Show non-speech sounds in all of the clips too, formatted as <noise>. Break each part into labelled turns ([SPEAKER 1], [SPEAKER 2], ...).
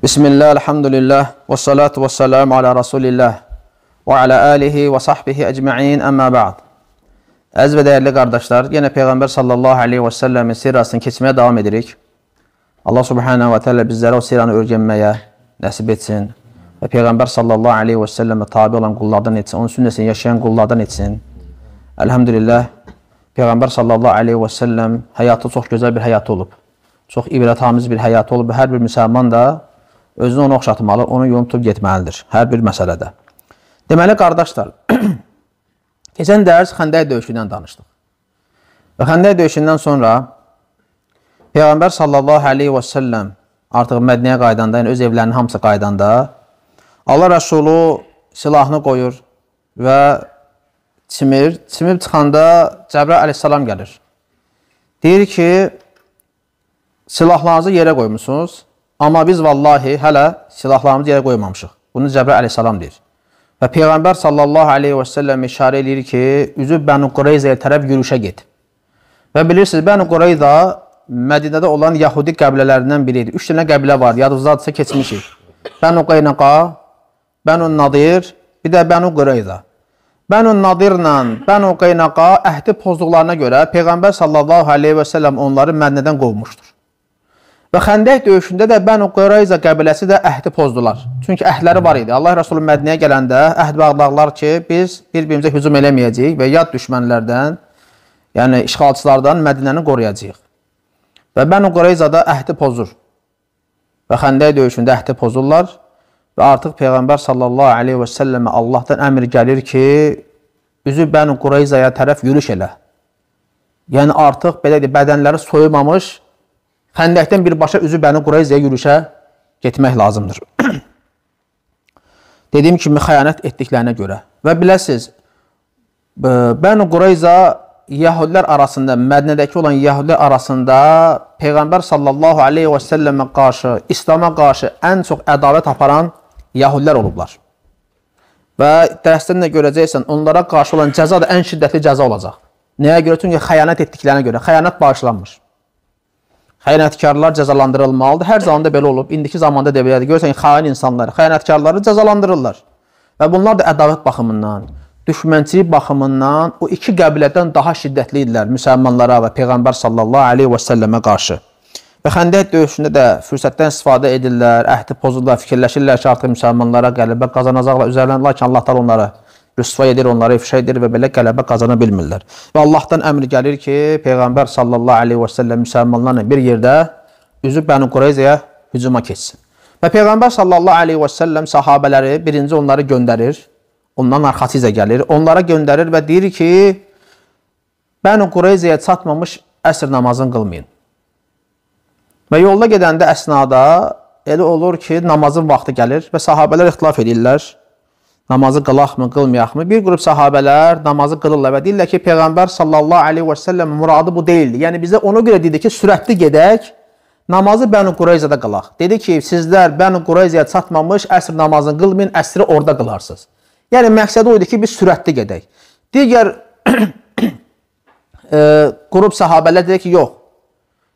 [SPEAKER 1] Bismillah, elhamdülillah, və salatu və salamu alə Rasulillah və alə alihi və sahbihi əcma'in, əmmə ba'd. Əz və dəyərli qardaşlar, yenə Peyğəmbər sallallahu aleyhi və səlləmin sirrasını keçməyə davam edirik. Allah subhanahu və təala bizlərə o sirranı öyrənməyə nəsib etsin və Peyğəmbər sallallahu aleyhi və səlləmə tabi olan qullardan etsin, onun sünnəsini yaşayan qullardan etsin. Elhamdülillah, Peyğəmbər sallallahu aleyhi və səlləm həyatı çox gözəl bir həyatı olub. Çox ibrətamiz bir həyatı olub. Hər bir müsəlman da özünü ona oxşatmalı, onun yolunu tutub getməlidir hər bir məsələdə. Deməli, qardaşlar, <clears throat> keçən dərs xəndək döyüşündən danışdıq. Və xəndək döyüşündən sonra Peyğəmbər sallallahu aleyhi və səlləm artıq Mədniyə qaydanda, yəni öz evlərinin hamısı qaydanda Allah Rəsulu silahını qoyur və çimir. Çimib çıxanda Cəbrəl əleyhissalam gəlir. Deyir ki, silahlarınızı yerə qoymusunuz Amma biz vallahi hələ silahlarımızı yerə qoymamışıq. Bunu Cəbrə əleyhissalam deyir. Və Peyğəmbər sallallahu aleyhi və səlləm işarə eləyir ki, üzü Bənu Qureyzaya tərəf yürüşə get. Və bilirsiniz, Bənu Qureyza Mədinədə olan Yahudi qəbilələrindən biri idi. Üç dənə qəbilə var, yadınızdadırsa keçmişik. Bənu Qeynaqa, Bənu Nadir, bir də Bənu Qureyza. Bənu Nadirlə Bənu Qeynaqa əhdi pozduqlarına görə Peyğəmbər sallallahu aleyhi və səlləm onları Mədinədən qovmuşdur. Və xəndək döyüşündə də Bənu Qurayza qəbiləsi də əhdi pozdular. Çünki əhdləri var idi. Allah Rasulü Mədniyə gələndə əhd bağladılar ki, biz bir-birimizə hücum eləməyəcəyik və yad düşmənlərdən, yəni işğalçılardan Mədinəni qoruyacağıq. Və Bənu Qurayza da əhdi pozur. Və xəndək döyüşündə əhdi pozurlar və artıq Peyğəmbər sallallahu aleyhi və səlləmə Allahdan əmr gəlir ki, üzü Bənu Qurayzaya tərəf yürüş elə. Yəni artıq belə deyək, bədənləri soyumamış Xəndəkdən birbaşa üzü Bəni Qureyzəyə yürüşə getmək lazımdır. <clears throat> Dediyim kimi, xəyanət etdiklərinə görə. Və biləsiz, Bəni Qureyza yəhudlər arasında, Mədnədəki olan yəhudlər arasında Peyğəmbər sallallahu aleyhi və səlləmə qarşı, İslam'a qarşı ən çox ədavət aparan yəhudlər olublar. Və dərsdən də görəcəksən, onlara qarşı olan cəza da ən şiddətli cəza olacaq. Nəyə görə? Çünki xəyanət etdiklərinə görə. Xəyanət bağışlanmır xəyanətkarlar cəzalandırılmalıdır. Hər zaman da belə olub. İndiki zamanda da belədir. Görürsən, xain insanlar xəyanətkarları cəzalandırırlar. Və bunlar da ədavət baxımından, düşmənçilik baxımından o iki qəbilədən daha şiddətli idilər müsəlmanlara və peyğəmbər sallallahu alayhi və sallamə qarşı. Və Xəndək döyüşündə də fürsətdən istifadə edirlər, əhdi pozurlar, fikirləşirlər ki, artıq müsəlmanlara qələbə qazanacaqlar üzərlərinə, lakin Allah təala onları rüsva edir, onları ifşa edir və belə qələbə qazana bilmirlər. Və Allahdan əmr gəlir ki, Peyğəmbər sallallahu aleyhi və səlləm müsəlmanlarla bir yerdə üzü Bəni Qureyzəyə hücuma keçsin. Və Peyğəmbər sallallahu aleyhi və səlləm sahabələri birinci onları göndərir, ondan arxası izə gəlir, onlara göndərir və deyir ki, Bəni Qureyzəyə çatmamış əsr namazını qılmayın. Və yolda gedəndə əsnada elə olur ki, namazın vaxtı gəlir və sahabələr ixtilaf edirlər namazı qılaqmı, qılmayaqmı? Bir qrup sahabələr namazı qılırlar və deyirlər ki, Peyğəmbər sallallahu aleyhi və səlləm muradı bu deyildi. Yəni, bizə ona görə dedi ki, sürətli gedək, namazı Bənu Qureyzada qılaq. Dedi ki, sizlər Bənu Qureyzaya çatmamış əsr namazını qılmayın, əsri orada qılarsınız. Yəni, məqsədi o idi ki, biz sürətli gedək. Digər <coughs> e, qrup sahabələr dedi ki, yox,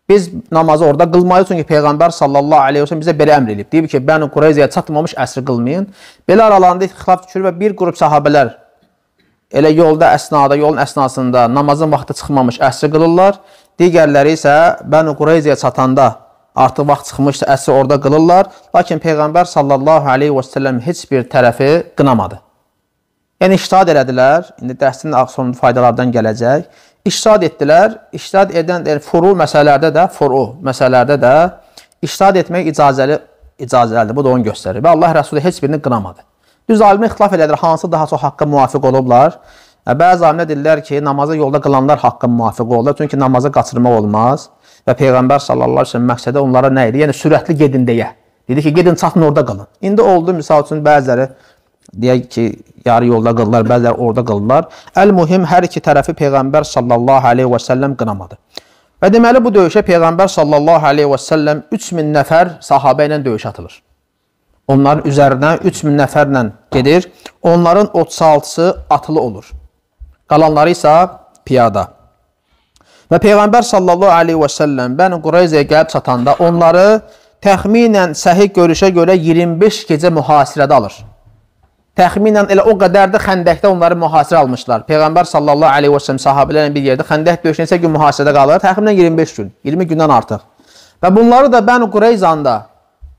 [SPEAKER 1] Biz namazı orada qılmalıyıq, çünki Peyğəmbər sallallahu aleyhi ve sellem bizə belə əmr edib. Deyib ki, Bənu Qureyzəyə çatmamış əsri qılmayın. Belə aralarında ixtilaf düşür və bir qrup sahabələr elə yolda əsnada, yolun əsnasında namazın vaxtı çıxmamış əsri qılırlar. Digərləri isə Bənu Qureyzəyə çatanda artıq vaxt çıxmışdı, əsri orada qılırlar. Lakin Peyğəmbər sallallahu aleyhi və sellem heç bir tərəfi qınamadı. Yəni iştihad elədilər. İndi dərsin sonunda faydalardan gələcək iştihad etdilər. İştihad edən yəni furu məsələlərdə də, furu məsələlərdə də iştihad etmək icazəli icazəlidir. Bu da onu göstərir. Və Allah Rəsulu heç birini qınamadı. Düz alimə ixtilaf elədilər hansı daha çox haqqa muvafiq olublar. Bəzi alimlər deyirlər ki, namazı yolda qılanlar haqqa muvafiq olurlar. Çünki namazı qaçırmaq olmaz və Peyğəmbər sallallahu əleyhi və səlləm məqsədi onlara nə idi? Yəni sürətli gedin deyə. Dedi ki, gedin çatın orada qalın. İndi oldu məsəl üçün bəziləri deyək ki, yarı yolda qıldılar, bəzilər orada qıldılar. Əl-mühim hər iki tərəfi Peyğəmbər sallallahu aleyhi və səlləm qınamadı. Və deməli bu döyüşə Peyğəmbər sallallahu aleyhi və səlləm 3000 nəfər sahabə ilə döyüş atılır. Onların üzərinə 3000 nəfərlə gedir. Onların 36-sı atlı olur. Qalanları isə piyada. Və Peyğəmbər sallallahu aleyhi və səlləm Bəni Qurayzaya gəlib çatanda onları təxminən səhih görüşə görə 25 gecə mühasirədə alır təxminən elə o qədər də xəndəkdə onları mühasirə almışlar. Peyğəmbər sallallahu əleyhi və səlləm sahabelərlə bir yerdə xəndək döyüşünsə gün mühasirədə qalır, təxminən 25 gün, 20 gündən artıq. Və bunları da Bənu Qureyzanda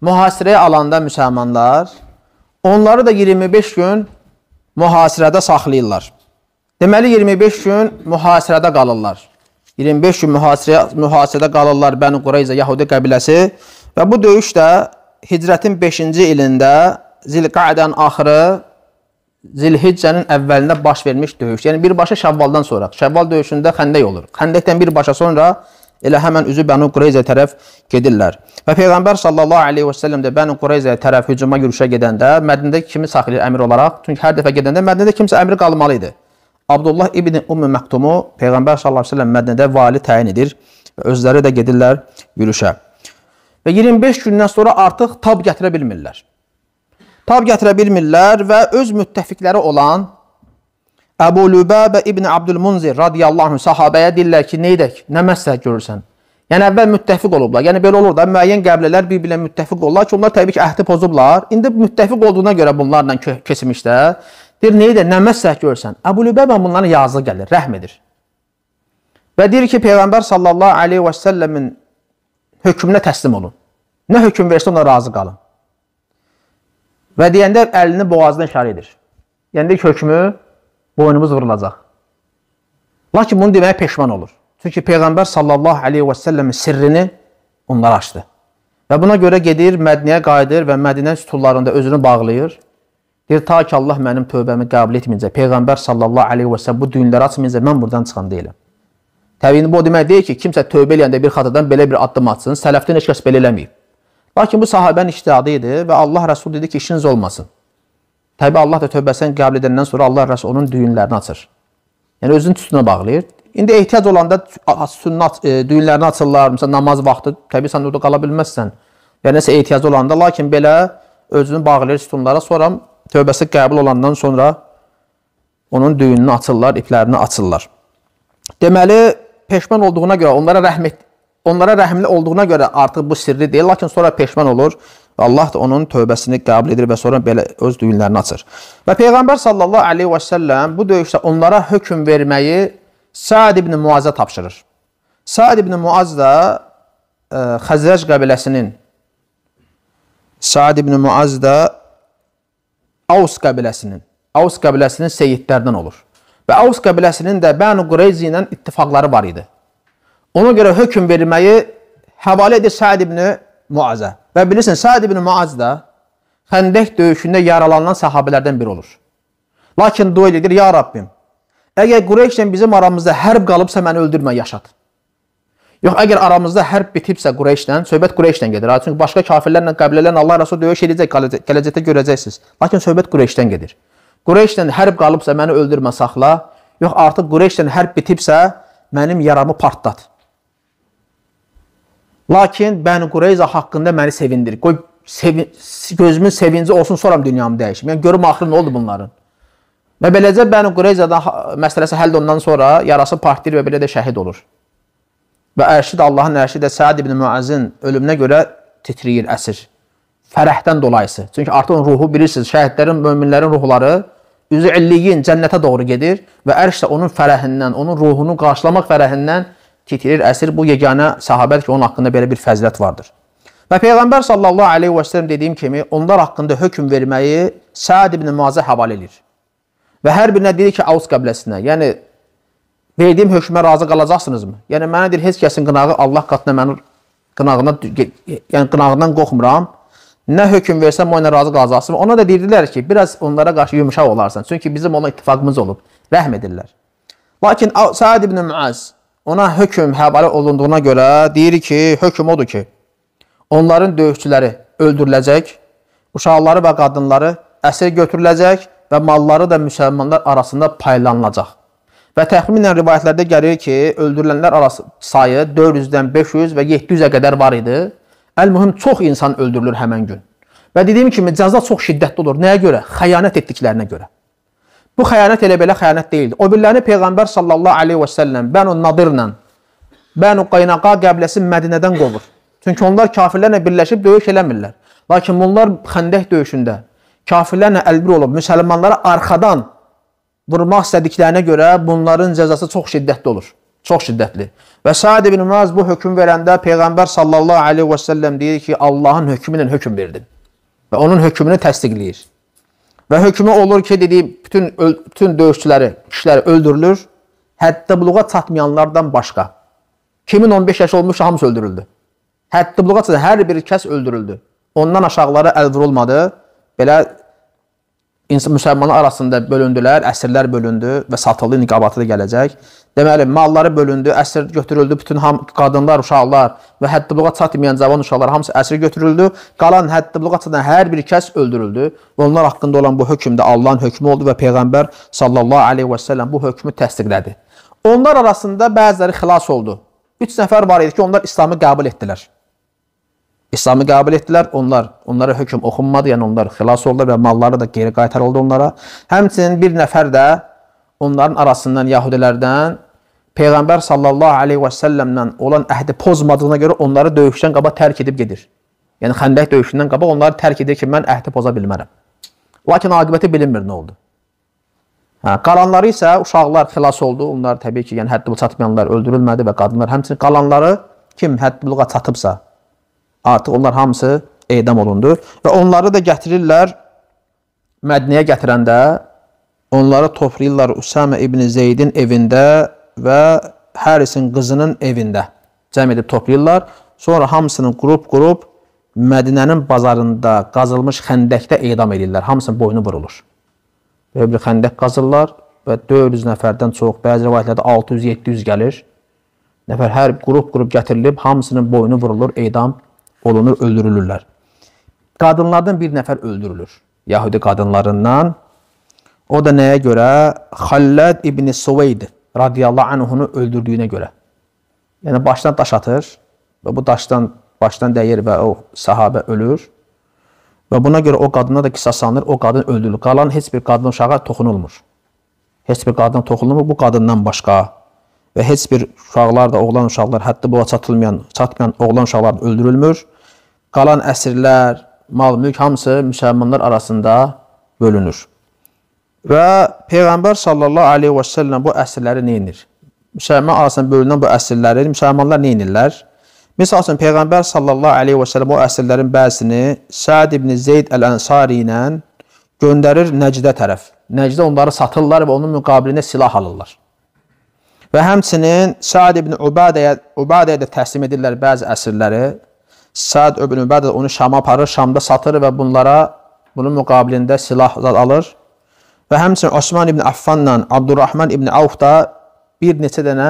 [SPEAKER 1] mühasirəyə alanda müsəlmanlar onları da 25 gün mühasirədə saxlayırlar. Deməli 25 gün mühasirədə qalırlar. 25 gün mühasirə mühasirədə qalırlar Bənu Qureyza Yahudi qəbiləsi və bu döyüş də Hicrətin 5-ci ilində Zilqaədən axırı Zilhiccənin əvvəlində baş vermiş döyüş. Yəni birbaşa Şəvvaldan sonra. Şəvval döyüşündə xəndək olur. Xəndəkdən birbaşa sonra elə həmən üzü Bənu Qureyzə tərəf gedirlər. Və Peyğəmbər sallallahu əleyhi və səlləm də Bənu Qureyzə tərəf hücuma yürüşə gedəndə Mədinədə kimi saxlayır əmir olaraq. Çünki hər dəfə gedəndə Mədinədə kimsə əmir qalmalı idi. Abdullah ibn Ümmü Məktumu Peyğəmbər sallallahu əleyhi və səlləm Mədinədə vali təyin edir və özləri də gedirlər yürüşə. Və 25 gündən sonra artıq tab gətirə bilmirlər tab gətirə bilmirlər və öz müttəfiqləri olan Əbu Lübəbə ibn Abdülmunzir radiyallahu anh sahabəyə deyirlər ki, nə edək, nə məsləhət görürsən? Yəni, əvvəl müttəfiq olublar. Yəni, belə olur da, müəyyən qəblələr bir-birinə müttəfiq olurlar ki, onlar təbii ki, əhdi pozublar. İndi müttəfiq olduğuna görə bunlarla keçmişdə. Deyir, nə edək, nə məsləhət görürsən? Əbu Lübəbə bunların yazı gəlir, rəhm edir. Və deyir ki, Peyğəmbər sallallahu aleyhi və səlləmin hökmünə təslim olun. Nə hökm versə ona razı qalın. Və deyəndə əlini boğazına işarə edir. Yəni ki, hökmü boynumuz vurulacaq. Lakin bunu deməyə peşman olur. Çünki Peyğəmbər sallallahu aleyhi və səlləmin sirrini onlar açdı. Və buna görə gedir, Mədniyə qayıdır və Mədinə sütunlarında özünü bağlayır. Deyir, ta ki Allah mənim tövbəmi qəbul etməyincə, Peyğəmbər sallallahu aleyhi və səlləm bu düyünləri açmayınca mən buradan çıxan deyiləm. Təbii, bu o demək deyil ki, kimsə tövbə eləyəndə bir xatadan belə bir addım atsın, sələfdən heç kəs belə eləməyib. Lakin bu sahabənin iştihadı idi və Allah Rəsul dedi ki, işiniz olmasın. Təbii Allah da tövbəsini qəbul edəndən sonra Allah Rəsul onun düyünlərini açır. Yəni özünün tüstünə bağlayır. İndi ehtiyac olanda sünnət e, düyünlərini açırlar. Məsələn namaz vaxtı təbii sən orada qala bilməzsən. Və nəsə ehtiyac olanda lakin belə özünü bağlayır sütunlara. Sonra tövbəsi qəbul olandan sonra onun düyününü açırlar, iplərini açırlar. Deməli peşman olduğuna görə onlara rəhm onlara rəhimli olduğuna görə artıq bu sirri deyil, lakin sonra peşman olur və Allah da onun tövbəsini qəbul edir və sonra belə öz düyünlərini açır. Və Peyğəmbər sallallahu aleyhi və səlləm bu döyüşdə onlara hökm verməyi Saad ibn Muazza tapşırır. Saad ibn Muaz da ə, e, Xəzrəc qəbiləsinin Saad ibn Muaz da Avs qəbiləsinin Avs qəbiləsinin seyidlərindən olur. Və Avs qəbiləsinin də Bənu Qureyzi ilə ittifaqları var idi. Ona görə hökm verməyi həvalə edir Səd ibn-i Muazə. Və bilirsin, Səd ibn-i Muaz da xəndək döyüşündə yaralanan sahabələrdən biri olur. Lakin dua edir, ya Rabbim, əgər Qureyşlə bizim aramızda hərb qalıbsa məni öldürmə, yaşat. Yox, əgər aramızda hərb bitibsə Qureyşlə, söhbət Qureyşlə gedir. Çünki başqa kafirlərlə, qəbilələrlə Allah Rəsul döyüş edəcək, gələcəkdə görəcəksiniz. Lakin söhbət Qureyşdən gedir. Qureyşlə hərb qalıbsa məni öldürmə, saxla. Yox, artıq Qureyşlə hərb bitibsə mənim yaramı partlat. Lakin Bəni Qureyza haqqında məni sevindir. Qoy sevin, gözümün sevinci olsun, sonra dünyamı dəyişim. Yəni görüm axırı nə oldu bunların. Və beləcə Bəni Qureyzada məsələsi həll ondan sonra yarası partlayır və belə də şəhid olur. Və Ərşid Allahın Ərşidə Səad ibn Müəzzin ölümünə görə titriyir, əsir. Fərəhdən dolayısı. Çünki artıq onun ruhu bilirsiniz, şəhidlərin, möminlərin ruhları üzü illiyin cənnətə doğru gedir və ərş də onun fərəhindən, onun ruhunu qarşılamaq fərəhindən titirir əsir. Bu yeganə sahabədir ki, onun haqqında belə bir fəzilət vardır. Və Peyğəmbər sallallahu aleyhi və sələm dediyim kimi, onlar haqqında hökm verməyi Səad ibn Muazə həval edir. Və hər birinə deyir ki, Avuz qəbləsinə, yəni verdiyim hökmə razı qalacaqsınızmı? Yəni mənə deyir, heç kəsin qınağı Allah qatına mənim qınağına, yəni qınağından qorxmuram. Nə hökm versəm, o ilə razı qalacaqsın. Ona da deyirdilər ki, biraz onlara qarşı yumşaq olarsan. Çünki bizim ona ittifaqımız olub. Rəhm edirlər. Lakin Səad ibn Muaz ona hökm həvalə olunduğuna görə deyir ki, hökm odur ki, onların döyüşçüləri öldürüləcək, uşaqları və qadınları əsir götürüləcək və malları da müsəlmanlar arasında paylanılacaq. Və təxminən rivayətlərdə gəlir ki, öldürülənlər arası sayı 400-dən 500 və 700-ə qədər var idi. Əl-mühüm çox insan öldürülür həmən gün. Və dediyim kimi cəza çox şiddətli olur. Nəyə görə? Xəyanət etdiklərinə görə. Bu xəyanət elə belə xəyanət deyildi. O birlərini Peyğəmbər sallallahu aleyhi və səlləm Bənu Nadirlə, Bənu Qaynaqa qəbləsi Mədinədən qovur. Çünki onlar kafirlərlə birləşib döyüş eləmirlər. Lakin bunlar xəndək döyüşündə kafirlərlə əlbir olub müsəlmanlara arxadan vurmaq istədiklərinə görə bunların cəzası çox şiddətli olur. Çox şiddətli. Və Said ibn Maz bu hökm verəndə Peyğəmbər sallallahu aleyhi və səlləm deyir ki, Allahın hökmü ilə hökm verdim. Və onun hökmünü təsdiqləyir. Və hökmü olur ki, dediyi bütün bütün döyüşçüləri, kişiləri öldürülür. Həddə buluğa çatmayanlardan başqa. Kimin 15 yaş olmuş hamısı öldürüldü. Həddə buluğa çatan hər bir kəs öldürüldü. Ondan aşağıları əl vurulmadı. Belə müsəlmanlar arasında bölündülər, əsirlər bölündü və satıldı, niqabatı da gələcək. Deməli, malları bölündü, əsir götürüldü, bütün ham qadınlar, uşaqlar və həddibluğa çatmayan cavan uşaqlar hamısı əsir götürüldü. Qalan həddibluğa çatan hər bir kəs öldürüldü. Onlar haqqında olan bu hökm də Allahın hökmü oldu və Peyğəmbər sallallahu aleyhi və səlləm bu hökmü təsdiqlədi. Onlar arasında bəziləri xilas oldu. Üç nəfər var idi ki, onlar İslamı qəbul etdilər. İslamı qəbul etdilər. Onlar onlara hökm oxunmadı, yəni onlar xilas oldular və malları da geri qaytarıldı onlara. Həmçinin bir nəfər də onların arasından yahudilərdən Peyğəmbər sallallahu aleyhi və səlləmlə olan əhdi pozmadığına görə onları döyüşdən qaba tərk edib gedir. Yəni xəndək döyüşündən qaba onları tərk edir ki, mən əhdi poza bilmərəm. Lakin aqibəti bilinmir nə oldu. Hə, qalanları isə uşaqlar xilas oldu. Onlar təbii ki, yəni həddi buluğa çatmayanlar öldürülmədi və qadınlar həmçinin qalanları kim həddi buluğa çatıbsa artıq onlar hamısı edam olundu və onları da gətirirlər Mədniyə gətirəndə onları toplayırlar Usama ibn Zeydin evində və Hərisin qızının evində cəm edib toplayırlar. Sonra hamısını qrup-qrup Mədinənin bazarında qazılmış xəndəkdə edam edirlər. Hamısının boynu vurulur. Böyük bir xəndək qazırlar və 400 nəfərdən çox, bəzi rivayətlərdə 600-700 gəlir. Nəfər hər qrup-qrup gətirilib, hamısının boynu vurulur, edam olunur, öldürülürlər. Qadınlardan bir nəfər öldürülür. Yahudi qadınlarından. O da nəyə görə? Xalləd ibn Suveyd radiyallahu anhunu öldürdüyünə görə. Yəni, başdan daş atır və bu daşdan başdan dəyir və o sahabə ölür. Və buna görə o qadına da qisaslanır, o qadın öldürülür. Qalan heç bir qadın uşağa toxunulmur. Heç bir qadın toxunulmur bu qadından başqa. Və heç bir uşaqlar da, oğlan uşaqlar, hətta buna çatılmayan, çatmayan oğlan uşaqlar öldürülmür. Qalan əsirlər, mal-mülk hamısı müsəlmanlar arasında bölünür. Və Peyğəmbər sallallahu aleyhi və səlləm bu əsrləri neynir? Müsəlman arasından bölünən bu əsrləri müsəlmanlar neynirlər? Misal üçün, Peyğəmbər sallallahu aleyhi və səlləm o əsrlərin bəzisini Səd ibn Zeyd əl-Ənsari ilə göndərir Nəcdə tərəf. Nəcdə onları satırlar və onun müqabilində silah alırlar. Və həmçinin Səd ibn Ubadəyə, Ubadəyə də təslim edirlər bəzi əsrləri. Səd ibn Ubadə onu Şama aparır, Şamda satır və bunlara bunun müqabilində silah alır. Və həmçinin Osman ibn Affanla Abdurrahman ibn Avf da bir neçə dənə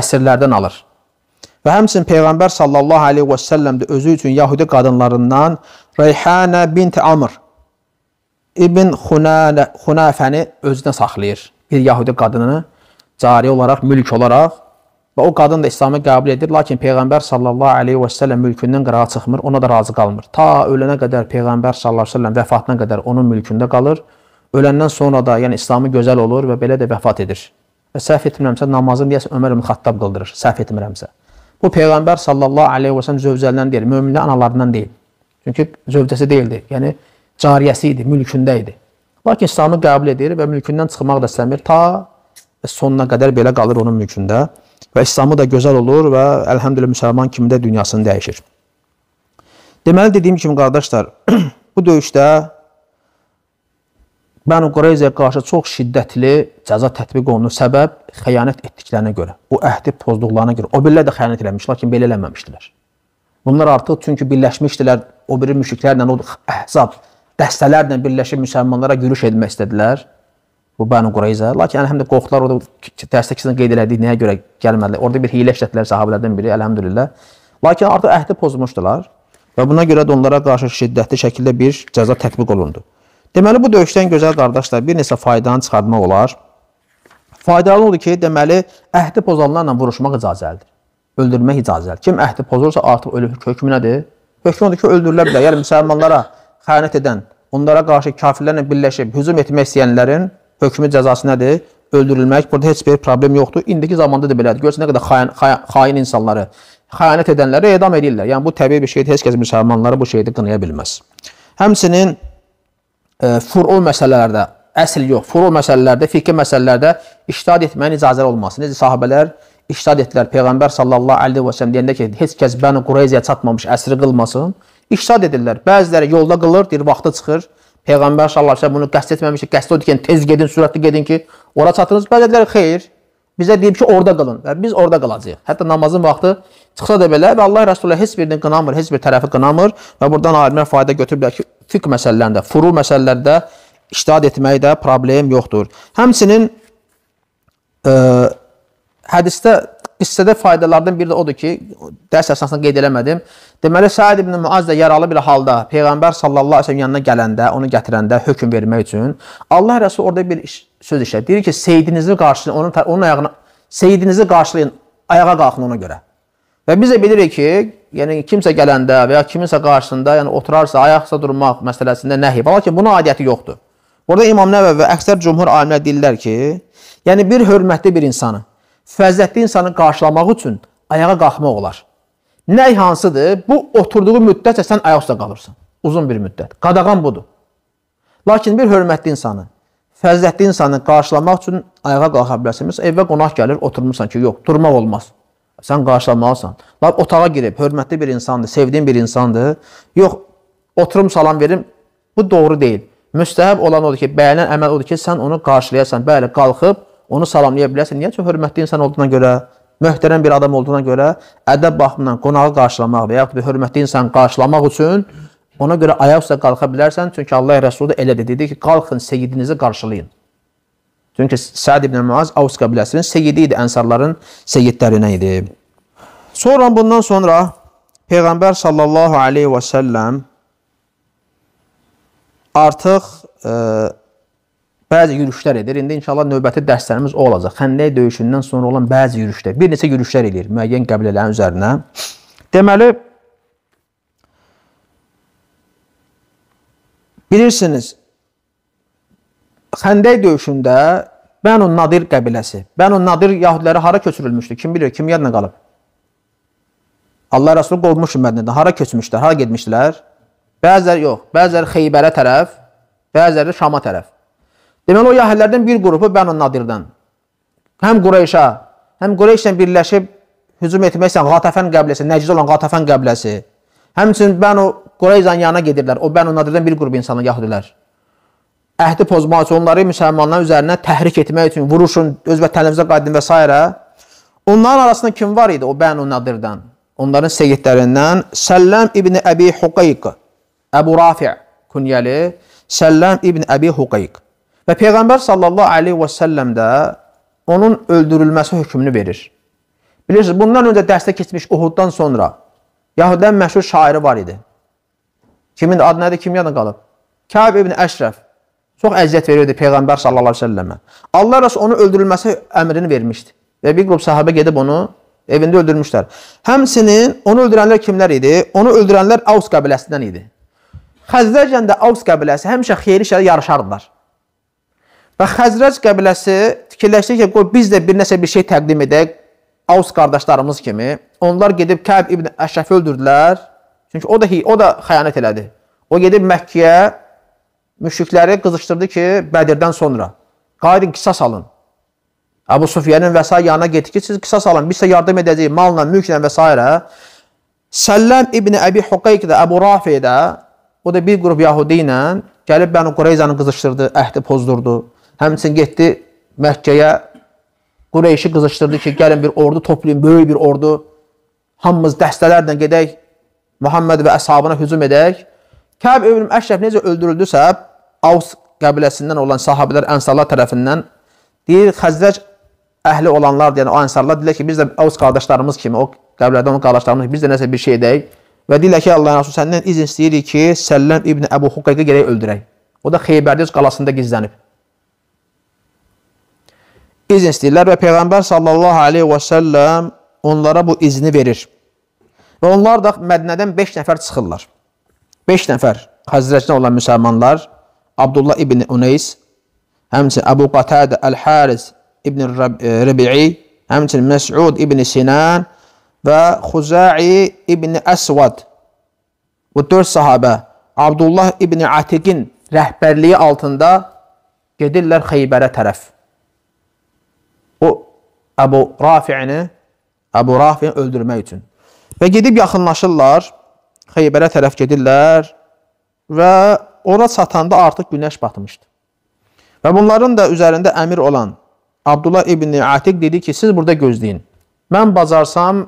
[SPEAKER 1] əsirlərdən alır. Və həmçinin Peyğəmbər sallallahu aleyhi və səlləm də özü üçün Yahudi qadınlarından Reyhanə bint Amr İbn Xunanə, Xunafəni özünə saxlayır. Bir Yahudi qadını cari olaraq, mülk olaraq və o qadın da İslamı qəbul edir. Lakin Peyğəmbər sallallahu aleyhi və səlləm mülkündən qırağa çıxmır, ona da razı qalmır. Ta ölənə qədər Peyğəmbər sallallahu aleyhi və səlləm vəfatına qədər onun mülkündə qalır öləndən sonra da, yəni İslamı gözəl olur və belə də vəfat edir. Və səhv etmirəmsə namazın deyəsə Ömər ibn Xattab qıldırır, səhv etmirəmsə. Bu peyğəmbər sallallahu əleyhi və səlləm zövcəlindən deyil, möminlər analarından deyil. Çünki zövcəsi deyildi, yəni cariyəsi idi, mülkündə idi. Lakin İslamı qəbul edir və mülkündən çıxmaq da istəmir ta sonuna qədər belə qalır onun mülkündə və İslamı da gözəl olur və əlhəmdülillah müsəlman kimi də dünyasını dəyişir. Deməli dediyim kimi qardaşlar, <clears throat> bu döyüşdə Bənu Qureyzəyə qarşı çox şiddətli cəza tətbiq olunur. Səbəb xəyanət etdiklərinə görə, bu əhdi pozduqlarına görə. O birlər də xəyanət eləmişdilər, lakin belə eləməmişdilər. Bunlar artıq çünki birləşmişdilər, o biri müşriklərlə, o əhzab dəstələrlə birləşib müsəlmanlara yürüş etmək istədilər. Bu Bənu Qureyzə. Lakin yəni, həm də qorxdular, orada dərsdə kisin qeyd elədik, nəyə görə gəlmədilər. Orada bir hiylə işlətdilər sahabələrdən biri, əlhəmdülillah. Lakin artıq əhdi pozmuşdular və buna görə də onlara qarşı şiddətli şəkildə bir cəza tətbiq olundu. Deməli, bu döyüşdən gözəl qardaşlar bir neçə faydanı çıxarmaq olar. Faydalı olur ki, deməli, əhdi pozanlarla vuruşmaq icazəlidir. Öldürmək icazəlidir. Kim əhdi pozursa artıq ölü hökmü nədir? Hökm odur ki, öldürülə bilər. Yəni, müsəlmanlara xəyanət edən, onlara qarşı kafirlərlə birləşib hücum etmək istəyənlərin hökmü cəzası nədir? Öldürülmək. Burada heç bir problem yoxdur. İndiki zamanda da belədir. Görürsən, nə qədər xain, xain, xain insanları, xəyanət edənləri edam edirlər. Yəni, bu təbii bir şeydir. Heç kəs müsəlmanları bu şeydə qınaya bilməz. Həmsinin furu məsələlərdə, əsl yox, furu məsələlərdə, fiqhi məsələlərdə iştihad etməyin icazəli olması. Necə sahabələr iştihad etdilər. Peyğəmbər sallallahu əleyhi və səlləm deyəndə ki, heç kəs Bəni Qureyzəyə çatmamış əsri qılmasın. İştihad edirlər. Bəziləri yolda qılır, deyir vaxtı çıxır. Peyğəmbər sallallahu əleyhi və səlləm bunu qəsd etməmişdi. Qəsd odur ki, yəni tez gedin, sürətli gedin ki, ora çatınız. Bəziləri xeyr. Bizə deyib ki, orada qılın. Və biz orada qalacağıq. Hətta namazın vaxtı çıxsa da belə və Allah Rəsulü heç birini qınamır, heç bir tərəfi qınamır və buradan alimlər fayda götürüblər ki, fiqh məsələlərində, furu məsələlərdə iştihad etməkdə problem yoxdur. Həmçinin ə, e, hədisdə qissədə faydalardan biri də odur ki, dərs əsasında qeyd eləmədim. Deməli, Səid ibn Muaz da yaralı bir halda Peyğəmbər sallallahu əleyhi və səlləm yanına gələndə, onu gətirəndə hökm vermək üçün Allah Rəsulü orada bir iş, söz işlədir. Deyir ki, seyidinizi qarşılayın, onun onun ayağına seyidinizi qarşılayın, ayağa qalxın ona görə. Və biz də bilirik ki, yəni kimsə gələndə və ya kiminsə qarşısında, yəni oturarsa, ayaqsa durmaq məsələsində nəhi var, lakin bunun adiyyəti yoxdur. Burada İmam Nəvəvi və əksər cümhur alimlər deyirlər ki, yəni bir hörmətli bir insanı, fəzilətli insanı qarşılamaq üçün ayağa qalxmaq olar. Nəy hansıdır? Bu oturduğu müddətcə sən ayaq üstə qalırsan. Uzun bir müddət. Qadağan budur. Lakin bir hörmətli insanı, fəzilətli insanı qarşılamaq üçün ayağa qalxa bilərsən. Məsələn, evə qonaq gəlir, oturmursan ki, yox, durmaq olmaz. Sən qarşılamalısan. Lab otağa girib, hörmətli bir insandır, sevdiyin bir insandır. Yox, oturum salam verim. Bu doğru deyil. Müstəhəb olan odur ki, bəyənən əməl odur ki, sən onu qarşılayasan. Bəli, qalxıb onu salamlaya bilərsən. Niyə? Çünki hörmətli insan olduğuna görə, möhtərəm bir adam olduğuna görə ədəb baxımından qonağı qarşılamaq və yaxud bir hörmətli insan qarşılamaq üçün ona görə ayaq üstə qalxa bilərsən. Çünki Allah Rəsulü də elə dedi ki, qalxın, seyidinizi qarşılayın. Çünki Səd ibn Muaz Avs qəbiləsinin seyidi idi, ənsarların seyidlərindən idi. Sonra bundan sonra Peyğəmbər sallallahu aleyhi və səlləm artıq e, bəzi yürüşlər edir. İndi inşallah növbəti dərslərimiz o olacaq. Xəndək döyüşündən sonra olan bəzi yürüşlər, bir neçə yürüşlər edir müəyyən qəbilələrin üzərinə. Deməli, bilirsiniz, Xəndək döyüşündə Bənun Nadir qəbiləsi. Bənun Nadir yahudiləri hara köçürülmüşdü? Kim bilir, kim yadına qalıb? Allah Rəsulü qovmuş ümmətində. Hara köçmüşdilər, hara getmişdilər? Bəziləri yox, bəziləri Xeybərə tərəf, bəziləri Şama tərəf. Deməli, o yahudilərdən bir qrupu Bənun Nadirdən. Həm Qureyşə, həm Qureyşlə birləşib hücum etmək istəyən Qatafən qəbiləsi, Nəcid olan Qatafən qəbiləsi. Həmçinin Bənu Qureyzan yanına gedirlər. O Bənu Nadirdən bir qrup insanlar, yahudilər əhdi pozmaq üçün, onları müsəlmanlar üzərinə təhrik etmək üçün vuruşun, öz vətəninizə qayıdın və s. Onların arasında kim var idi o Bənu Nadirdən? Onların seyidlərindən Səlləm ibn Əbi Huqayq, Əbu Rafi' künyəli Səlləm ibn Əbi Huqayq. Və Peyğəmbər sallallahu aleyhi və səlləm də onun öldürülməsi hökmünü verir. Bilirsiniz, bundan öncə dərsdə keçmiş Uhuddan sonra Yahudən məşhur şairi var idi. Kimin adı nədir, kim yadına qalıb? Kəb ibn Əşrəf. Çox əziyyət verirdi Peyğəmbər sallallahu əleyhi və səlləmə. Allah Rəsul onu öldürülməsi əmrini vermişdi. Və bir qrup sahabə gedib onu evində öldürmüşlər. Həmsinin onu öldürənlər kimlər idi? Onu öldürənlər Avs qəbiləsindən idi. Xəzrəcən də Avs qəbiləsi həmişə xeyri işlərə yarışardılar. Və Xəzrəc qəbiləsi fikirləşdi ki, qoy biz də bir nəsə bir şey təqdim edək Avs qardaşlarımız kimi. Onlar gedib Kəb ibn Əşrəfi öldürdülər. Çünki o da o da xəyanət elədi. O gedib Məkkəyə müşrikləri qızışdırdı ki, Bədirdən sonra qayıdın qisas alın. Əbu Sufyanın və s. yanına getdi ki, siz qisas alın, biz sizə yardım edəcəyik malla, mülklə və s. Səlləm ibn Əbi Huqeyq də Əbu Rafi də o da bir qrup Yahudi ilə gəlib Bəni Qureyzanı qızışdırdı, əhdi pozdurdu. Həmçinin getdi Məkkəyə Qureyşi qızışdırdı ki, gəlin bir ordu toplayın, böyük bir ordu. Hamımız dəstələrlə gedək, Muhammed və əshabına hücum edək. Kəb ibn Əşrəf necə öldürüldüsə, Avs qəbiləsindən olan sahabələr Ənsarlar tərəfindən deyir, Xəzrəc əhli olanlar, yəni o Ənsarlar deyirlər ki, biz də Avs qardaşlarımız kimi, o qəbilədən olan qardaşlarımız kimi, biz də nəsə bir şey edək və deyirlər ki, Allahın Rəsulü səndən izin istəyirik ki, Səlləm ibn Əbu Huqayqı gərək öldürək. O da Xeybərdiz qalasında gizlənib. İzin istəyirlər və Peyğəmbər sallallahu aleyhi və səlləm onlara bu izni verir. Və onlar da Mədnədən 5 nəfər çıxırlar. 5 nəfər Xəzrəcdən olan müsəlmanlar Abdullah ibn Uneys, həmçinin Əbu Qatadə Əl-Haris ibn Rəbi'i, e, həmçinin Məsud ibn Sinan və Xuzai ibn Əsvad bu dörd sahabə Abdullah ibn Atiqin rəhbərliyi altında gedirlər Xeybərə tərəf. O Əbu Rafi'ini Əbu Rafi öldürmək üçün. Və gedib yaxınlaşırlar, Xeybərə tərəf gedirlər və ora çatanda artıq günəş batmışdı. Və bunların da üzərində əmir olan Abdullah ibn Atiq dedi ki, siz burada gözləyin. Mən bacarsam,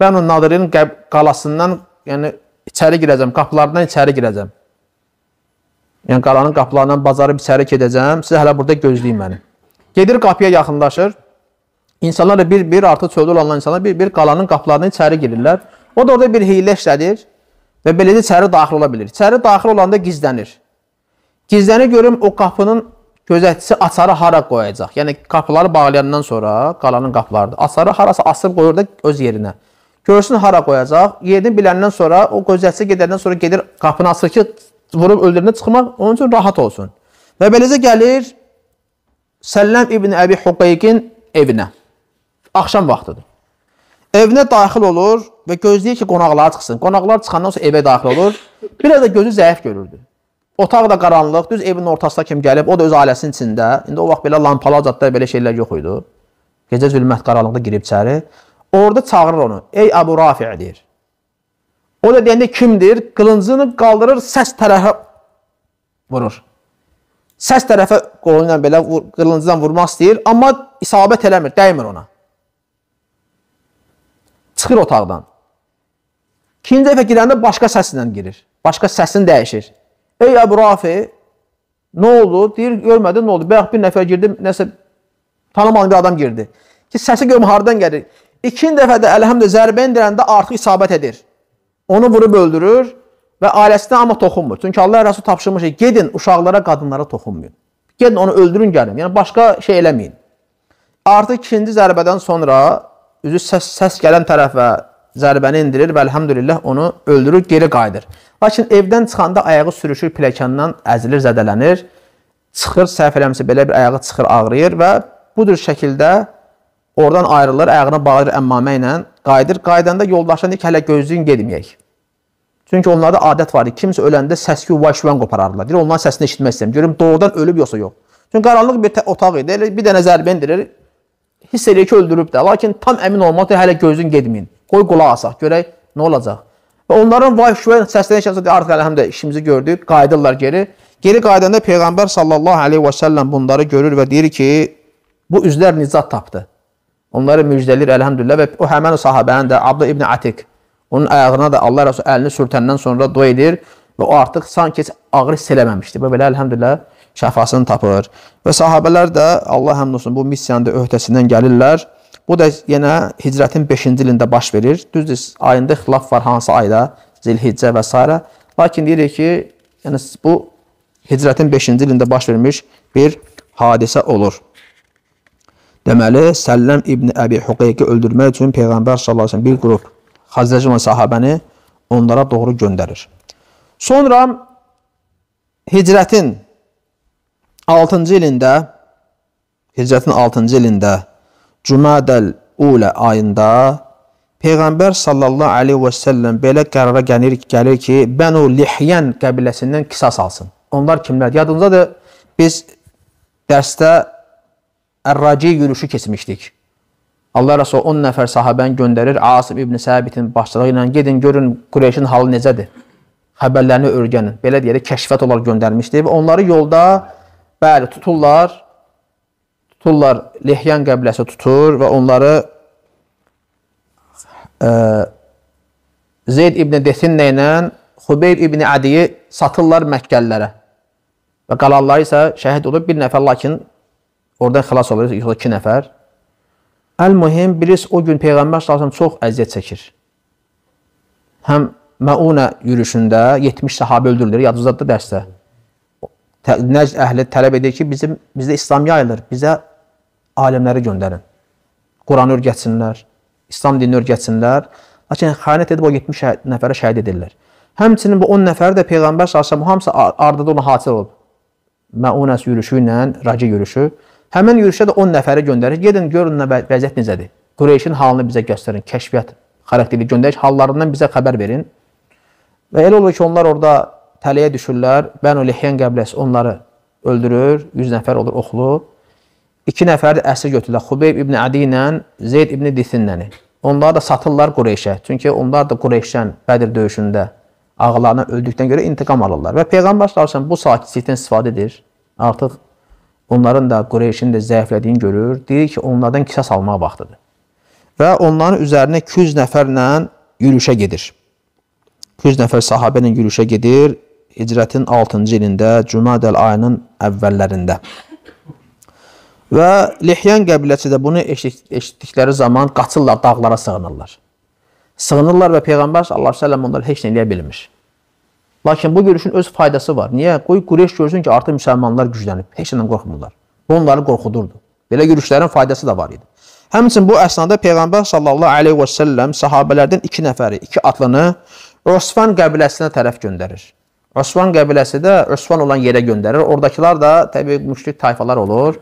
[SPEAKER 1] mən o Nadirin qalasından, yəni içəri girəcəm, qapılarından içəri girəcəm. Yəni qalanın qapılarından bacarıb içəri gedəcəm. Siz hələ burada gözləyin məni. Gedir qapıya yaxınlaşır. İnsanlar bir-bir artıq çöldə olanlar insanlar bir-bir qalanın qapılarından içəri girirlər. O da orada bir hiylə işlədir. Və beləcə içəri daxil ola bilir. İçəri daxil olanda gizlənir. Gizlənir görüm o qapının gözətçisi açarı hara qoyacaq. Yəni qapıları bağlayandan sonra qalanın qapılarıdır. Açarı harasa asıb qoyur da öz yerinə. Görsün hara qoyacaq. Yerini biləndən sonra o gözətçi gedəndən sonra gedir qapını açır ki, vurub öldürünə çıxmaq onun üçün rahat olsun. Və beləcə gəlir Səlləm ibn Əbi Huqeyqin evinə. Axşam vaxtıdır. Evinə daxil olur və gözləyir ki, qonaqlar çıxsın. Qonaqlar çıxandan sonra evə daxil olur. Biraz da gözü zəif görürdü. Otaq da qaranlıq, düz evin ortasına kim gəlib, o da öz ailəsinin içində. İndi o vaxt belə lampalar, zətlər, belə şeylər yox idi. Gecə zülmət qaranlıqda girib içəri. Orada çağırır onu. Ey Əbu Rafi deyir. O da deyəndə kimdir? Qılıncını qaldırır, səs tərəfə vurur. Səs tərəfə qolu ilə belə vur, qılıncdan vurmaq istəyir, amma isabət eləmir, dəymir ona. Çıxır otaqdan. İkinci dəfə girəndə başqa səslə girir. Başqa səsini dəyişir. Ey Əbu Rafi, nə oldu? Deyir, görmədi, nə oldu? Bayaq bir nəfər girdi, nəsə tanımadığım bir adam girdi. Ki səsi görüm hardan gəlir. İkinci dəfə də əlhəmdə zərbə indirəndə artıq isabət edir. Onu vurub öldürür və ailəsinə amma toxunmur. Çünki Allah Rəsul tapşırmış, gedin uşaqlara, qadınlara toxunmayın. Gedin onu öldürün, gəlin. Yəni başqa şey eləməyin. Artıq ikinci zərbədən sonra üzü səs, səs gələn tərəfə zərbəni indirir və elhamdülillah onu öldürür, geri qayıdır. Lakin evdən çıxanda ayağı sürüşür piləkandan, əzilir, zədələnir. Çıxır, səhv eləmsə belə bir ayağı çıxır, ağrıyır və bu cür şəkildə oradan ayrılır, ayağına bağlayır əmmamə ilə, qayıdır. Qayıdanda yoldaşına deyir ki, hələ gözlüyün gedməyək. Çünki onlarda adət var idi. Kimsə öləndə səs-küy vaşvan qopararlar. Deyir, onların səsini eşitmək istəyirəm. Görüm doğrudan ölüb yoxsa yox. Çünki qaranlıq bir otaq idi. Elə bir dənə zərbə indirir, hiss eləyir ki, öldürüb də. Lakin tam əmin olmaqda hələ gözün getməyin. Qoy qulaq asaq, görək nə olacaq. Və onların vay-şüvə səslənən şəxsə artıq hələm də işimizi gördük, qayıdırlar geri. Geri qayıdanda Peyğəmbər sallallahu aleyhi və səlləm bunları görür və deyir ki, bu üzlər nicat tapdı. Onları müjdəlir əlhəmdülillah və o həmən sahabənin də Abdullah ibn Atik onun ayağına da Allah Rəsul əlini sürtəndən sonra dua edir və o artıq sanki heç ağrı hiss eləməmişdi. Və belə əlhəmdülillah şəfasını tapır. Və sahabələr də Allah həmd olsun bu missiyanın da öhdəsindən gəlirlər. Bu da yenə Hicrətin 5-ci ilində baş verir. Düzdür, ayında xilaf var hansı ayda, Zilhiccə və s. Lakin deyirik ki, yəni bu Hicrətin 5-ci ilində baş vermiş bir hadisə olur. Deməli, Səlləm ibn Əbi Huqeyqi öldürmək üçün Peyğəmbər sallallahu əleyhi və səlləm bir qrup Xəzrəcə sahabəni onlara doğru göndərir. Sonra Hicrətin 6-cı ilində, Hicrətin 6-cı ilində Cümədəl Ulə ayında Peyğəmbər sallallahu aleyhi və səlləm belə qərara gəlir, gəlir ki, Bənu Lihyən qəbiləsindən qisas alsın. Onlar kimlərdir? Yadınızdadır, biz dərsdə Ərraci yürüyüşü keçmişdik. Allah Rəsulü 10 nəfər sahabəni göndərir, Asib ibn Səbitin başçılığı ilə gedin, görün Qureyşin halı necədir? Xəbərlərini örgənin. Belə deyək, kəşfət olaraq göndərmişdi və onları yolda Bəli, tuturlar, tuturlar, Lehyan qəbiləsi tutur və onları ə, e, Zeyd ibn Desinlə ilə Xubeyb ibn Adiyi satırlar Məkkəllərə və qalanları isə şəhid olub bir nəfər, lakin oradan xilas olur, yoxsa iki nəfər. Əl-mühim, birisi o gün Peyğəmbər sallallahu çox əziyyət çəkir. Həm Məuna yürüşündə 70 sahabə öldürülür, yadınızdadır dərsdə. Nəcd əhli tələb edir ki, bizim bizdə İslam yayılır, bizə alimləri göndərin. Quran öyrətsinlər, İslam dinini öyrətsinlər. Lakin xəyanət edib o 70 şəhid, nəfərə şəhid edirlər. Həmçinin bu 10 nəfər də Peyğəmbər sallallahu hamısı ardında ona hasil olub. Məunas yürüşü ilə Raci yürüşü. Həmin yürüşə də 10 nəfəri göndərir. Gedin görün nə vəziyyət necədir. Qureyşin halını bizə göstərin, kəşfiyyat xarakterli göndəriş hallarından bizə xəbər verin. Və elə olur ki, onlar orada tələyə düşürlər. Bənu Lihyan qəbiləsi onları öldürür. 100 nəfər olur oxlu. 2 nəfər də əsir götürürlər. Xubeyb ibn Adi ilə Zeyd ibn Dithinləni. Onları da satırlar Qureyşə. Çünki onlar da Qureyşdən Bədir döyüşündə ağlarına öldükdən görə intiqam alırlar. Və Peyğəmbər sallallahu bu sakitlikdən istifadə edir. Artıq onların da Qureyşin də zəiflədiyini görür. Deyir ki, onlardan qisas almaq vaxtıdır. Və onların üzərinə 200 nəfərlə yürüyüşə gedir. 200 nəfər sahabə ilə yürüyüşə gedir hicrətin 6-cı ilində Cümədəl ayının əvvəllərində. Və Lihyan qəbiləsi də bunu eşitdikləri zaman qaçırlar, dağlara sığınırlar. Sığınırlar və Peyğəmbər sallallahu əleyhi onları heç nə eləyə bilmir. Lakin bu görüşün öz faydası var. Niyə? Qoy Qureyş görsün ki, artıq müsəlmanlar güclənib, heç nədən qorxmurlar. Bu onları qorxudurdu. Belə görüşlərin faydası da var idi. Həmçinin bu əsnada Peyğəmbər sallallahu əleyhi və səlləm səhabələrdən 2 nəfəri, 2 atlını Osman qəbiləsinə tərəf göndərir. Osman qəbiləsi də Osman olan yerə göndərir. Oradakılar da təbii müşrik tayfalar olur.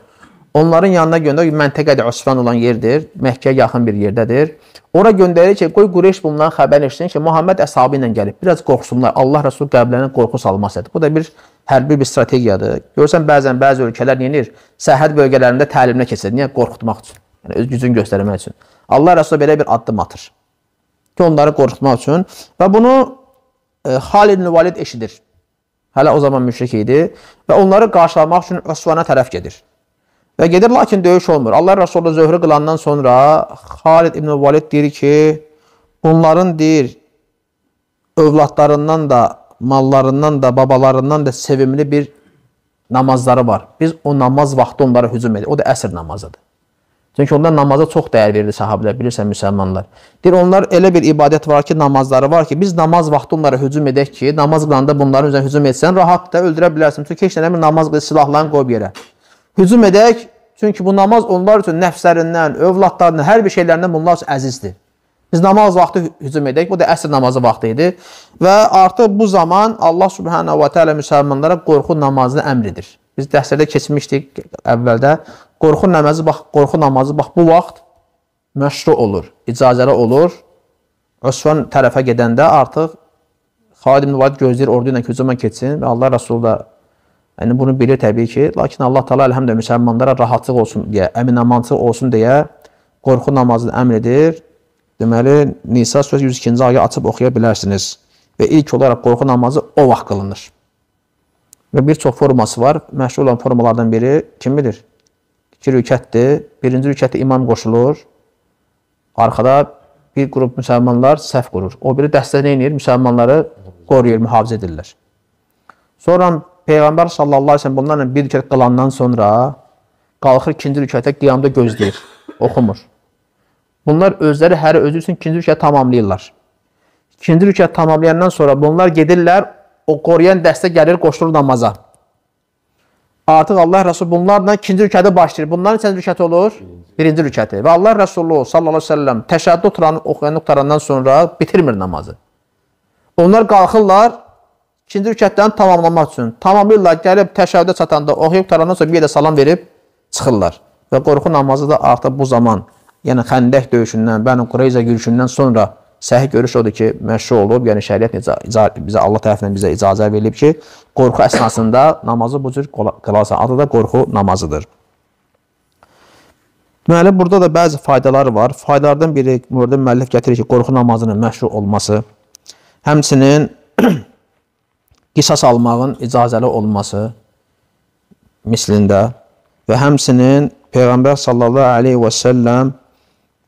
[SPEAKER 1] Onların yanına göndərir. Məntəqədə Osman olan yerdir. Məkkəyə yaxın bir yerdədir. Ora göndərir ki, qoy Qureyş bundan xəbər etsin ki, Muhammed əshabı ilə gəlib. Biraz qorxsunlar. Allah Rəsul qəbilənin qorxu salmasıdır. Bu da bir hərbi bir strategiyadır. Görsən bəzən bəzi ölkələr yenir. Sərhəd bölgələrində təlimlə keçir. Niyə? Qorxutmaq üçün. Yəni öz gücünü göstərmək üçün. Allah Rəsul belə bir addım atır ki, onları qorxutmaq üçün və bunu e, Halid ibn Valid eşidir. Hələ o zaman müşrik idi və onları qarşılamaq üçün Osmana tərəf gedir. Və gedir, lakin döyüş olmur. Allah Rasulü zöhrü qılandan sonra Halid ibn Valid deyir ki, onların deyir, övladlarından da, mallarından da, babalarından da sevimli bir namazları var. Biz o namaz vaxtı onlara hücum edir. O da əsr namazıdır. Çünki onlar namaza çox dəyər verir sahabilər, bilirsən müsəlmanlar. Deyir, onlar elə bir ibadət var ki, namazları var ki, biz namaz vaxtı onlara hücum edək ki, namaz qılanda bunların üzərinə hücum etsən, rahat da öldürə bilərsən. Çünki heç nə bir namaz qılır, silahlarını qoyub yerə. Hücum edək, çünki bu namaz onlar üçün nəfslərindən, övladlarından, hər bir şeylərindən bunlar üçün əzizdir. Biz namaz vaxtı hücum edək, bu da əsr namazı vaxtı idi. Və artıq bu zaman Allah subhanahu və teala müsəlmanlara qorxu namazını əmr edir. Biz dərslərdə keçmişdik əvvəldə qorxu namazı bax qorxu namazı bax bu vaxt məşru olur, icazəli olur. Osman tərəfə gedəndə artıq Xalid ibn Valid gözləyir ordu ilə hücuma keçsin və Allah Rəsulu da yəni bunu bilir təbii ki, lakin Allah Taala elhamdə müsəlmanlara rahatlıq olsun deyə, əminamançılıq olsun deyə qorxu namazını əmr edir. Deməli, Nisa söz 102-ci ayəni açıb oxuya bilərsiniz və ilk olaraq qorxu namazı o vaxt qılınır. Və bir çox forması var. Məşhur olan formalardan biri kim bilir? iki rükətdir. Birinci rükətdə imam qoşulur. Arxada bir qrup müsəlmanlar səhv qurur. O biri dəstə nə edir? Müsəlmanları qoruyur, mühafizə edirlər. Sonra Peyğəmbər sallallahu əleyhi və səlləm bunlarla bir rükət qılandan sonra qalxır ikinci rükətə qiyamda gözləyir, oxumur. Bunlar özləri hər özü üçün ikinci rükət tamamlayırlar. İkinci rükət tamamlayandan sonra bunlar gedirlər, o qoruyan dəstə gəlir, qoşulur namaza. Artıq Allah Rəsulü bunlarla ikinci rükədə başlayır. Bunların ikinci rükəti olur? Birinci rükəti. Və Allah Rəsulü sallallahu əleyhi və səlləm təşəhhüd oturanı oxuyanı qutarandan sonra bitirmir namazı. Onlar qalxırlar ikinci rükətdən tamamlamaq üçün. Tamamlayırlar, gəlib təşəhhüdə çatanda oxuyub qutarandan sonra bir də salam verib çıxırlar. Və qorxu namazı da artıq bu zaman, yəni Xəndək döyüşündən, Bəni Qureyza yürüşündən sonra Səhih görüş odur ki, məşhur olub, yəni şəriət bizə Allah tərəfindən bizə icazə verilib ki, qorxu əsnasında namazı bu cür qılasan. Adı da qorxu namazıdır. Müəllif burada da bəzi faydalar var. Faydalardan biri burada müəllif gətirir ki, qorxu namazının məşhur olması, həmçinin <clears throat> qisas almağın icazəli olması mislində və həmçinin Peyğəmbər sallallahu aleyhi və səlləm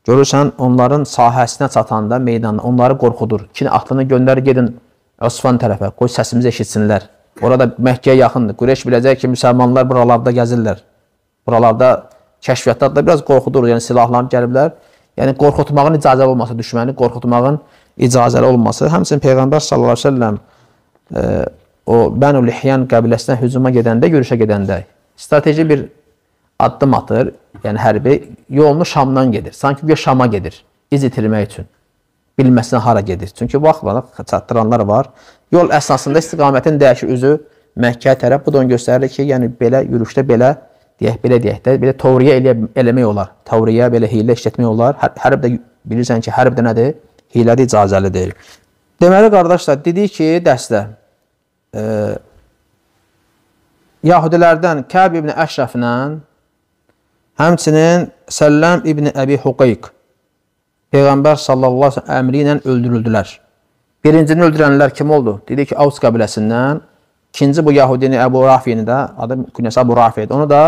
[SPEAKER 1] Görürsən, onların sahəsinə çatanda meydanda onları qorxudur. Ki, atlını göndər gedin Osman tərəfə, qoy səsimizi eşitsinlər. Orada Məkkəyə yaxındır. Qureyş biləcək ki, müsəlmanlar buralarda gəzirlər. Buralarda kəşfiyyatlar da biraz qorxudur. Yəni, silahlanıb gəliblər. Yəni, qorxutmağın icazəli olması, düşməni qorxutmağın icazəli olması. Həmsin Peyğəmbər sallallahu aleyhi ve selləm e, o Bənul İhyan qəbiləsinə hücuma gedəndə, yürüşə gedəndə strateji bir addım atır, yəni hərbi yolunu Şamdan gedir. Sanki ki Şama gedir, iz itirmək üçün. Bilməsinə hara gedir. Çünki vaxtla çatdıranlar var. Yol əsasında istiqamətin dəyişir üzü Məkkəyə tərəf. Bu da onu göstərir ki, yəni belə yürüşdə belə deyək, belə deyək də, belə tavriyə elə, eləmək olar. Tavriyə belə hiylə işlətmək olar. Hər, hərb də bilirsən ki, hərb də nədir? Hilədə icazəlidir. Deməli qardaşlar, dedik ki, dərsdə e, Yahudilərdən Kəb ibn Əşrəflə Həmçinin Səlləm ibn Əbi Huqeyq Peyğəmbər sallallahu əmri ilə öldürüldülər. Birincini öldürənlər kim oldu? Dedi ki, Avs qəbiləsindən. İkinci bu Yahudini Əbu Rafiyini də, adı künəsi Əbu Rafiyyədir. Onu da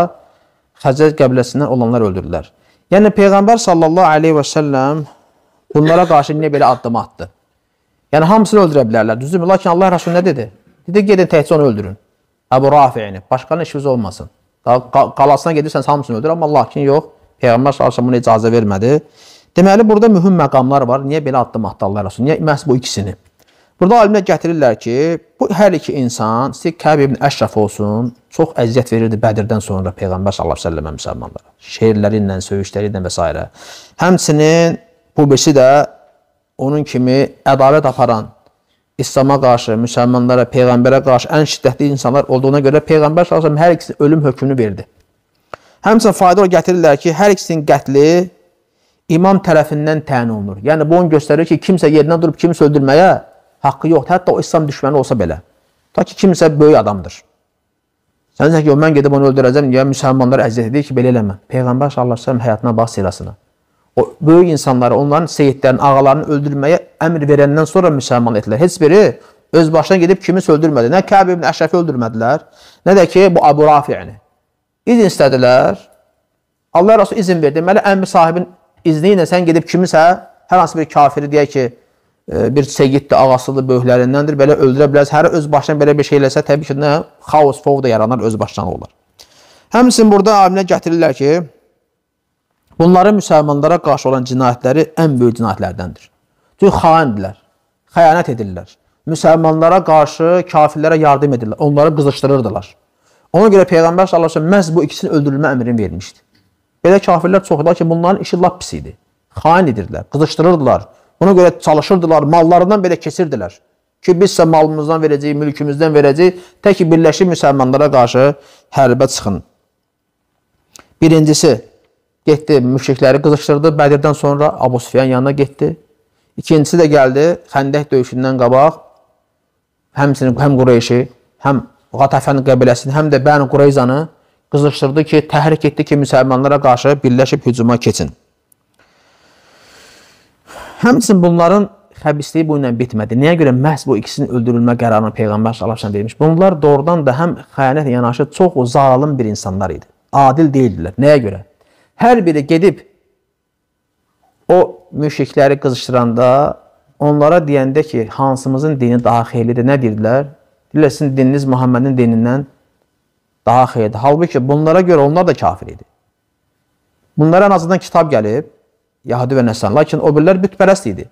[SPEAKER 1] Xəcəc qəbiləsindən olanlar öldürdülər. Yəni Peyğəmbər sallallahu aleyhi və səlləm bunlara qarşı niyə belə addım atdı? Yəni hamısını öldürə bilərlər, düzdürmü? Lakin Allah Rasulü nə dedi? Dedi, gedin təhcə onu öldürün. Əbu Rafiyyini, başqanın işiniz olmasın. Qalasına gedirsən, hamısını öldür, amma lakin yox, Peyğəmbər sallallahu buna icazə vermədi. Deməli, burada mühüm məqamlar var. Niyə belə addım atdılar Rasul? Niyə məhz bu ikisini? Burada alimlər gətirirlər ki, bu hər iki insan, istəyir Kəb ibn Əşraf olsun, çox əziyyət verirdi Bədirdən sonra Peyğəmbər sallallahu əleyhi və səlləmə müsəlmanlara. Şeirləri ilə, söyüşləri ilə və s. Həmçinin bu birisi də onun kimi ədalət aparan İslam'a qarşı, müsəlmanlara, peyğəmbərə qarşı ən şiddətli insanlar olduğuna görə peyğəmbər sallallahu əleyhi və səlləm hər ikisinin ölüm hökmünü verdi. Həmçinin fayda gətirirlər ki, hər ikisinin qətli imam tərəfindən təyin olunur. Yəni bu onu göstərir ki, kimsə yerindən durub kimsə öldürməyə haqqı yoxdur, hətta o İslam düşməni olsa belə. Ta ki kimsə böyük adamdır. Sən ki, o mən gedib onu öldürəcəm, ya müsəlmanlar əziyyət edir ki, belə eləmə. Peyğəmbər sallallahu əleyhi və səlləm həyatına bax sirasına o böyük insanları, onların seyidlərini, ağalarını öldürməyə əmr verəndən sonra müsəlman etdilər. Heç biri öz başına gedib kimis öldürmədi. Nə Kəb ibn Əşrəfi öldürmədilər, nə də ki, bu Abu Rafi'ni. İzin istədilər. Allah Rasulü izin verdi. Deməli, əmr sahibin izni ilə sən gedib kimisə, hər hansı bir kafiri deyək ki, e, bir seyiddir, ağasıdır, böyüklərindəndir, belə öldürə biləriz. Hər öz başına belə bir şey eləsə, təbii ki, nə xaos, fov da yaranar, öz başına olur. Həmsin burada aminə gətirirlər ki, Onların müsəlmanlara qarşı olan cinayətləri ən böyük cinayətlərdəndir. Çünki xaindirlər, xəyanət edirlər. Müsəlmanlara qarşı kafirlərə yardım edirlər, onları qızışdırırdılar. Ona görə Peyğəmbər sallallahu əleyhi və səlləm məhz bu ikisini öldürülmə əmrini vermişdi. Belə kafirlər çoxdular ki, bunların işi lap pis idi. Xain edirdilər, qızışdırırdılar. Ona görə çalışırdılar, mallarından belə kəsirdilər. Ki bizsə malımızdan verəcəyik, mülkümüzdən verəcəyik, tək ki birləşib müsəlmanlara qarşı hərbə çıxın. Birincisi, Getdi, müşrikləri qızışdırdı. Bədirdən sonra Abu Sufyan yanına getdi. İkincisi də gəldi Xəndək döyüşündən qabaq. Həmsinin, həm Qureyşi, həm Qatafən qəbiləsini, həm də Bəni Qureyzanı qızışdırdı ki, təhrik etdi ki, müsəlmanlara qarşı birləşib hücuma keçin. Həmçinin bunların xəbisliyi bu ilə bitmədi. Niyə görə məhz bu ikisinin öldürülmə qərarını Peyğəmbər sallallahu vermiş? Bunlar doğrudan da həm xəyanətlə yəni yanaşı çox zalım bir insanlar idi. Adil deyildilər. Nəyə görə? Hər biri gedib o müşrikləri qızışdıranda onlara deyəndə ki, hansımızın dini daha xeyirlidir, nə deyirdilər? Deyirlər, sizin dininiz Muhammedin dinindən daha xeyirdir. Halbuki bunlara görə onlar da kafir idi. Bunlara ən azından kitab gəlib, Yahudi və Nəsran, lakin o birlər bütpərəst idi.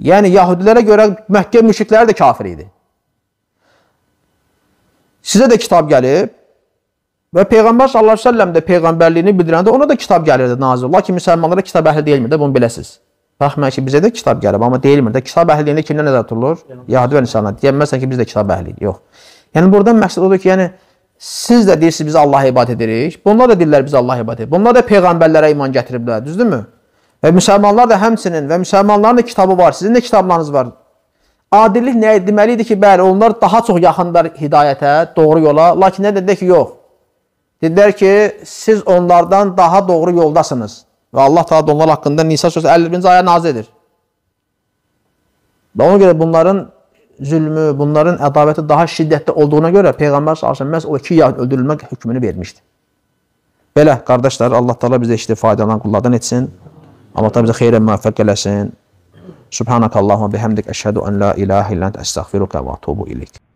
[SPEAKER 1] Yəni, Yahudilərə görə Məkkə müşrikləri də kafir idi. Sizə də kitab gəlib, Və Peyğəmbər sallallahu əleyhi və səlləm də peyğəmbərliyini bildirəndə ona da kitab gəlirdi nazil. Lakin müsəlmanlara kitab əhli deyilmir də, bunu biləsiz. Baxmayaraq ki, bizə də kitab gəlib, amma deyilmir də. Kitab əhliliyində kimlər nəzərdə tutulur? Yahudi və insanlar. Deyəməzsən ki, biz də kitab əhliyik. Yox. Yəni buradan məqsəd odur ki, yəni siz də deyirsiniz biz Allah'a ibadət edirik. Bunlar da dillər biz Allah'a ibadət edirik. Bunlar da peyğəmbərlərə iman gətiriblər, düzdürmü? Və müsəlmanlar da həmçinin və müsəlmanların da kitabı var. Sizin də kitablarınız var. Adillik nə deməli idi ki, bəli, onlar daha çox yaxındır hidayətə, doğru yola. Lakin nə dedi ki, yox. Dedilər ki, siz onlardan daha doğru yoldasınız. Və Allah Taala da onlar haqqında Nisa surəsi 51-ci ayə nazil edir. Və ona görə bunların zülmü, bunların ədaləti daha şiddətli olduğuna görə Peyğəmbər sallallahu əleyhi və səlləm məhz o iki yahud öldürülmək hökmünü vermişdi. Belə qardaşlar, Allah Taala bizə işdə faydalanan qullardan etsin. Allah Taala bizə xeyrə müvəffəq eləsin. Subhanakallahumma bihamdik əşhədu an la ilaha illa əntə əstəğfiruka və ətubu ilayk.